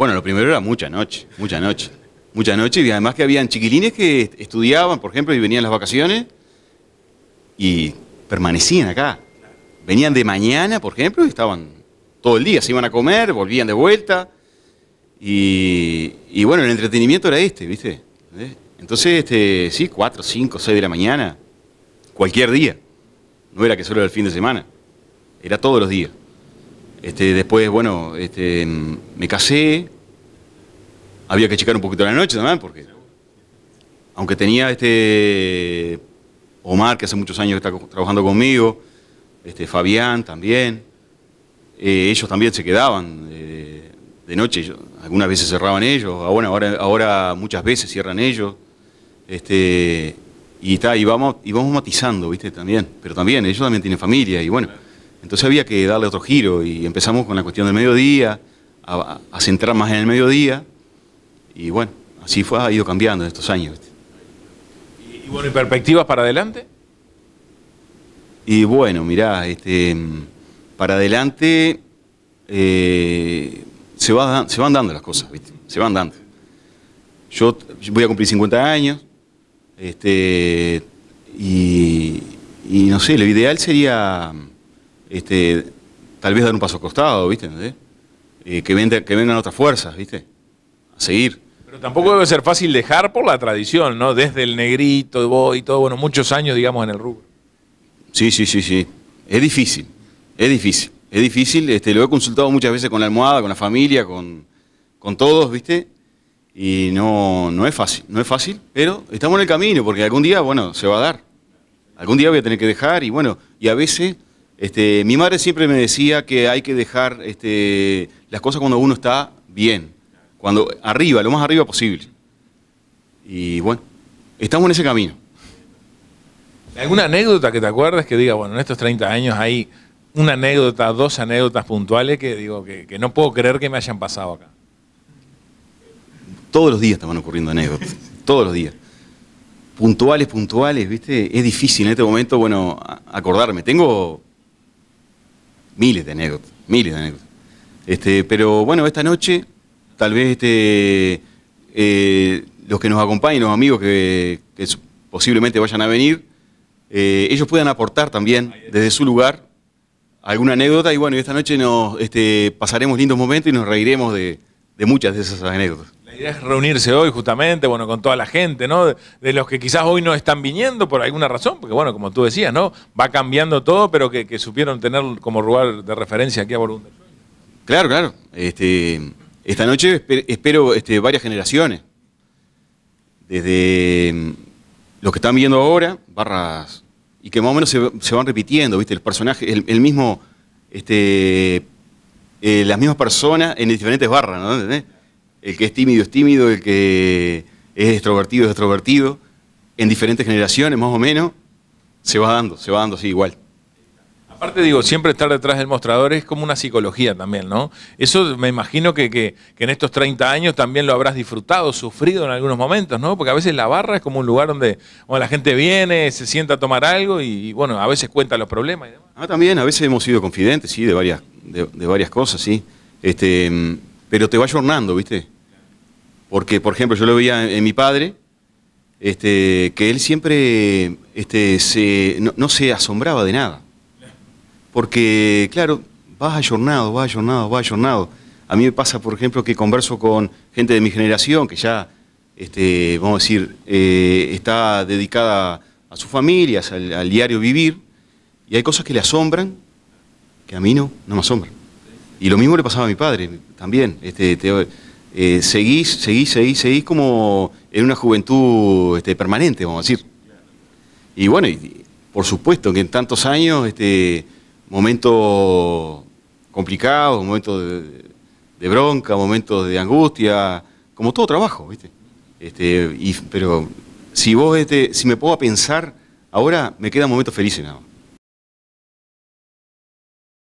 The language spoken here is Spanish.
Bueno, lo primero era mucha noche, mucha noche, mucha noche y además que habían chiquilines que estudiaban, por ejemplo, y venían las vacaciones y permanecían acá. Venían de mañana, por ejemplo, y estaban todo el día, se iban a comer, volvían de vuelta. Y, bueno, el entretenimiento era este, ¿viste? ¿Eh? Entonces, este, sí, cuatro, cinco, seis de la mañana, cualquier día. No era que solo era el fin de semana, era todos los días. Este, después, bueno, este, em, me casé, había que checar un poquito la noche también, porque aunque tenía este Omar, que hace muchos años está trabajando conmigo, este, Fabián también, eh, ellos también se quedaban eh, de noche, algunas veces cerraban ellos, ahora, ahora, ahora muchas veces cierran ellos, este, y, está, y, vamos, y vamos matizando, ¿viste? También, pero también, ellos también tienen familia, y bueno. Entonces había que darle otro giro y empezamos con la cuestión del mediodía, a, centrar más en el mediodía y bueno, así fue, ha ido cambiando en estos años. ¿Y, bueno, perspectivas para adelante? Y bueno, mirá, este, para adelante eh, se, se van dando las cosas, ¿viste? se van dando. Yo voy a cumplir 50 años este, y no sé, lo ideal sería este, tal vez dar un paso costado, ¿viste? Eh, que, vengan otras fuerzas, ¿viste? A seguir. Pero tampoco debe ser fácil dejar por la tradición, ¿no? Desde el negrito, vos y todo, bueno, muchos años, digamos, en el rubro. Sí, sí, sí, sí. Es difícil, es difícil, es difícil. Este, lo he consultado muchas veces con la almohada, con la familia, con, con todos, ¿viste? Y no, no es fácil, no es fácil, pero estamos en el camino, porque algún día, bueno, se va a dar. Algún día voy a tener que dejar y bueno, y a veces este, mi madre siempre me decía que hay que dejar este, las cosas cuando uno está bien, cuando arriba, lo más arriba posible. Y bueno, estamos en ese camino. ¿Alguna anécdota que te acuerdas que diga, bueno, en estos 30 años hay una anécdota, dos anécdotas puntuales que digo que, que no puedo creer que me hayan pasado acá? Todos los días estaban ocurriendo anécdotas, todos los días. Puntuales, puntuales, ¿viste? Es difícil en este momento, bueno, acordarme. Tengo miles de anécdotas, miles de anécdotas. Este, pero bueno, esta noche, tal vez este, eh, los que nos acompañen, los amigos que, posiblemente vayan a venir, eh, ellos puedan aportar también desde su lugar alguna anécdota y bueno, esta noche nos este, pasaremos lindos momentos y nos reiremos de muchas de esas anécdotas. La idea es reunirse hoy justamente, bueno, con toda la gente, ¿no? De, los que quizás hoy no están viniendo por alguna razón, porque bueno, como tú decías, ¿no? Va cambiando todo, pero que, supieron tener como lugar de referencia aquí a Borunda. Claro, claro. Este, esta noche espero este, varias generaciones. Desde mm, los que están viendo ahora, barras, y que más o menos se, van repitiendo, ¿viste? El personaje, el, mismo, este, eh, las mismas personas en diferentes barras, ¿no? el que es tímido es tímido, el que es extrovertido es extrovertido, en diferentes generaciones más o menos, se va dando, se va dando así igual. Aparte digo, siempre estar detrás del mostrador es como una psicología también, ¿no? Eso me imagino que, en estos 30 años también lo habrás disfrutado, sufrido en algunos momentos, ¿no? Porque a veces la barra es como un lugar donde la gente viene, se sienta a tomar algo y, bueno, a veces cuenta los problemas y demás. Ah, también, a veces hemos sido confidentes, sí, de varias, de, de varias cosas, sí. Este, mm, pero te va ayornando, ¿viste? Porque, por ejemplo, yo lo veía en, mi padre, este, que él siempre este, no, se asombraba de nada. Porque, claro, vas ayornado, vas ayornado, vas ayornado. A mí me pasa, por ejemplo, que converso con gente de mi generación que ya, este, vamos a decir, eh, está dedicada a sus familias, al, al diario vivir, y hay cosas que le asombran que a mí no, no me asombran. Y lo mismo le pasaba a mi padre también. Este, eh, seguís, seguís, seguís, seguís como en una juventud este, permanente, vamos a decir. Y bueno, por supuesto que en tantos años, este, momentos complicados, momentos de, bronca, momentos de angustia, como todo trabajo, ¿viste? Este, pero si vos, este, si me puedo pensar, ahora me quedan momentos felices nada más.